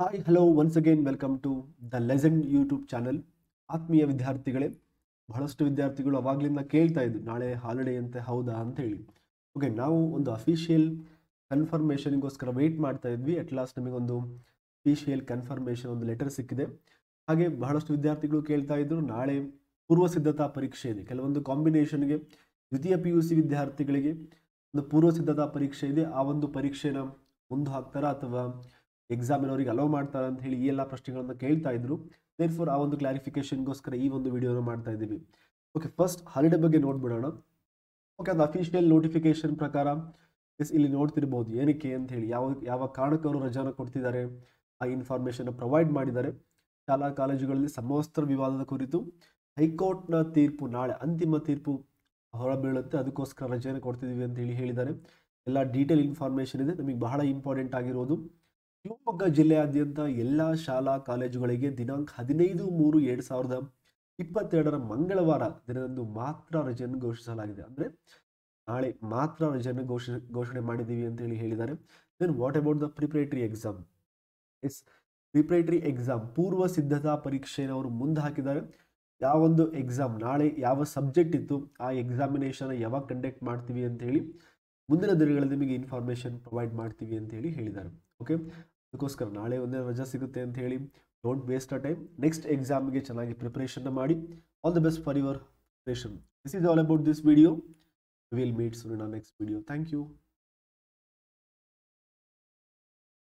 hi hello once again welcome to the legend YouTube channel ಆತ್ಮೀಯ ವಿದ್ಯಾರ್ಥಿಗಳೇ ಬಹಳಷ್ಟು ವಿದ್ಯಾರ್ಥಿಗಳು ಅವಾಗಲಿಂದ ಕೇಳ್ತಾ ಇದ್ದು ನಾಳೆ ಹಾಲಿಡೇ ಅಂತೆ ಹೌದಾ ಅಂತ ಹೇಳಿ ಓಕೆ ನಾವು ಒಂದು ಅಫಿಷಿಯಲ್ ಕನ್ಫರ್ಮೇಷನ್ಗೋಸ್ಕರ ವೆಯ್ಟ್ ಮಾಡ್ತಾ ಇದ್ವಿ ಅಟ್ ಲಾಸ್ಟ್ ನಮಗೊಂದು ಅಫಿಷಿಯಲ್ ಕನ್ಫರ್ಮೇಷನ್ ಒಂದು ಲೆಟರ್ ಸಿಕ್ಕಿದೆ ಹಾಗೆ ಬಹಳಷ್ಟು ವಿದ್ಯಾರ್ಥಿಗಳು ಕೇಳ್ತಾ ಇದ್ರು ನಾಳೆ ಪೂರ್ವ ಸಿದ್ಧತಾ ಪರೀಕ್ಷೆ ಇದೆ ಕೆಲವೊಂದು ಕಾಂಬಿನೇಷನ್ಗೆ ದ್ವಿತೀಯ ಪಿ ಯು ಸಿ ವಿದ್ಯಾರ್ಥಿಗಳಿಗೆ ಒಂದು ಪೂರ್ವ ಸಿದ್ಧತಾ ಪರೀಕ್ಷೆ ಇದೆ ಆ ಒಂದು ಪರೀಕ್ಷೆನ ಮುಂದೆ ಹಾಕ್ತಾರಾ ಅಥವಾ ಎಕ್ಸಾಮಿನವರಿಗೆ ಅಲೋ ಮಾಡ್ತಾರೆ ಅಂತ ಹೇಳಿ ಈ ಎಲ್ಲ ಪ್ರಶ್ನೆಗಳನ್ನು ಕೇಳ್ತಾ ಇದ್ರು ದೇರ್ ಫೋರ್ ಆ ಒಂದು ಕ್ಲಾರಿಫಿಕೇಶನ್ಗೋಸ್ಕರ ಈ ಒಂದು ವಿಡಿಯೋನ ಮಾಡ್ತಾ ಇದ್ದೀವಿ ಓಕೆ ಫಸ್ಟ್ ಹಾಲಿಡೇ ಬಗ್ಗೆ ನೋಡ್ಬಿಡೋಣ ಓಕೆ ಅದು ಅಫಿಷಿಯಲ್ ನೋಟಿಫಿಕೇಶನ್ ಪ್ರಕಾರ ಎಸ್ ಇಲ್ಲಿ ನೋಡ್ತಿರ್ಬೋದು ಏನಕ್ಕೆ ಅಂತ ಹೇಳಿ ಯಾವ ಯಾವ ಕಾರಣಕ್ಕೆ ಅವರು ರಜಾನ ಕೊಡ್ತಿದ್ದಾರೆ ಆ ಇನ್ಫಾರ್ಮೇಷನ್ನ ಪ್ರೊವೈಡ್ ಮಾಡಿದ್ದಾರೆ ಶಾಲಾ ಕಾಲೇಜುಗಳಲ್ಲಿ ಸಮವಸ್ತ್ರ ವಿವಾದದ ಕುರಿತು ಹೈಕೋರ್ಟ್ನ ತೀರ್ಪು ನಾಳೆ ಅಂತಿಮ ತೀರ್ಪು ಹೊರಬೀಳುತ್ತೆ ಅದಕ್ಕೋಸ್ಕರ ರಜೆಯನ್ನು ಕೊಡ್ತಿದ್ದೀವಿ ಅಂತ ಹೇಳಿ ಹೇಳಿದ್ದಾರೆ ಎಲ್ಲ ಡೀಟೇಲ್ ಇನ್ಫಾರ್ಮೇಷನ್ ಇದೆ ನಮಗೆ ಬಹಳ ಇಂಪಾರ್ಟೆಂಟ್ ಆಗಿರೋದು ಶಿವಮೊಗ್ಗ ಜಿಲ್ಲೆಯಾದ್ಯಂತ ಎಲ್ಲ ಶಾಲಾ ಕಾಲೇಜುಗಳಿಗೆ ದಿನಾಂಕ ಹದಿನೈದು ಮೂರು ಎರಡು ಸಾವಿರದ ಇಪ್ಪತ್ತೆರಡರ ಮಂಗಳವಾರ ದಿನದಂದು ಮಾತ್ರ ರಜೆಯನ್ನು ಘೋಷಿಸಲಾಗಿದೆ ಅಂದರೆ ನಾಳೆ ಮಾತ್ರ ರಜೆಯನ್ನು ಘೋಷ ಘೋಷಣೆ ಮಾಡಿದ್ದೀವಿ ಅಂತ ಹೇಳಿ ಹೇಳಿದ್ದಾರೆ then what about the preparatory exam as preparatory exam ಪೂರ್ವ ಸಿದ್ಧತಾ ಪರೀಕ್ಷೆಯನ್ನು ಅವರು ಮುಂದೆ ಹಾಕಿದ್ದಾರೆ ಯಾವೊಂದು ಎಕ್ಸಾಮ್ ನಾಳೆ ಯಾವ ಸಬ್ಜೆಕ್ಟ್ ಇತ್ತು ಆ ಎಕ್ಸಾಮಿನೇಷನ್ ಯಾವಾಗ ಕಂಡಕ್ಟ್ ಮಾಡ್ತೀವಿ ಅಂತ ಹೇಳಿ ಮುಂದಿನ ದಿನಗಳಲ್ಲಿ ನಿಮಗೆ ಇನ್ಫಾರ್ಮೇಶನ್ ಪ್ರೊವೈಡ್ ಮಾಡ್ತೀವಿ ಅಂತ ಹೇಳಿ ಹೇಳಿದ್ದಾರೆ ಓಕೆ अदर ना रजा सिगत अंत don't waste a time next exam के चेना preparation all the best for your preparation this is all about this video we'll meets next video thank you